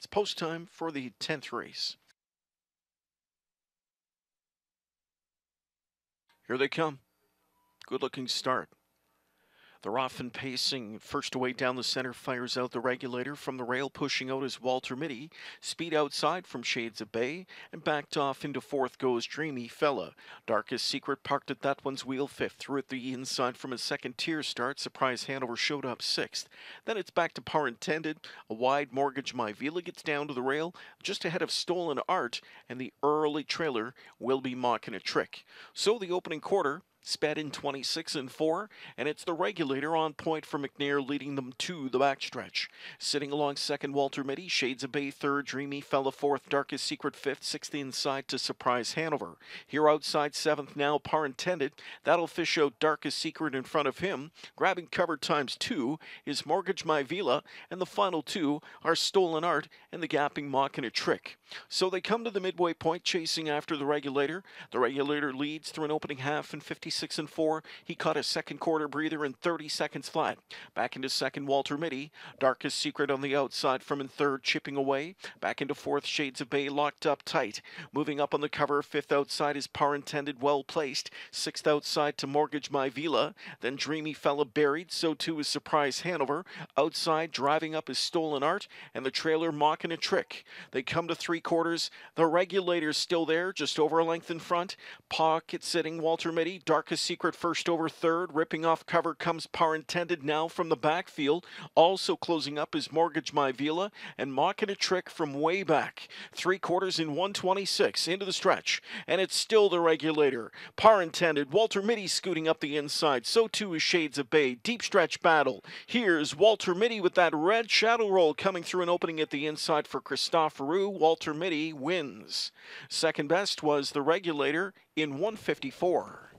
It's post time for the 10th race. Here they come. Good looking start. They're off and pacing. First away down the center, fires out the regulator from the rail, pushing out is Walter Mitty. Speed outside from Shades of Bay, and backed off into fourth goes Dreamy Fella. Darkest Secret parked at that one's wheel fifth, through at the inside from a second tier start. Surprise Hanover showed up sixth. Then it's back to par intended. A wide mortgage My Vila gets down to the rail, just ahead of Stolen Art, and the early trailer will be mocking a trick. So the opening quarter Sped in 26 and 4, and it's the regulator on point for McNair leading them to the backstretch. Sitting along second, Walter Mitty, Shades of Bay third, Dreamy Fella fourth, Darkest Secret fifth, sixth inside to Surprise Hanover. Here outside seventh now, Par Intended. That'll fish out Darkest Secret in front of him. Grabbing cover times two is Mortgage My Villa, and the final two are Stolen Art and the Gapping Mock and a Trick. So they come to the midway point, chasing after the regulator. The regulator leads through an opening half and 50 56 and 4. He caught his second quarter breather in 30 seconds flat. Back into second, Walter Mitty. Darkest Secret on the outside from in third, chipping away. Back into fourth, Shades of Bay locked up tight. Moving up on the cover, fifth outside is Par Intended, well placed. Sixth outside to Mortgage My Villa. Then Dreamy Fella buried, so too is Surprise Hanover. Outside, driving up is Stolen Art, and the trailer mocking a trick. They come to three quarters. The regulator's still there, just over a length in front. Pocket sitting, Walter Mitty. Dark Marcus Secret first over third. Ripping off cover comes Par Intended now from the backfield. Also closing up is Mortgage My Vila and Mocking a Trick from way back. Three quarters in 126 into the stretch. And it's still the regulator. Par Intended. Walter Mitty scooting up the inside. So too is Shades of Bay. Deep stretch battle. Here's Walter Mitty with that red shadow roll coming through an opening at the inside for Christophe Roux. Walter Mitty wins. Second best was the regulator in 154.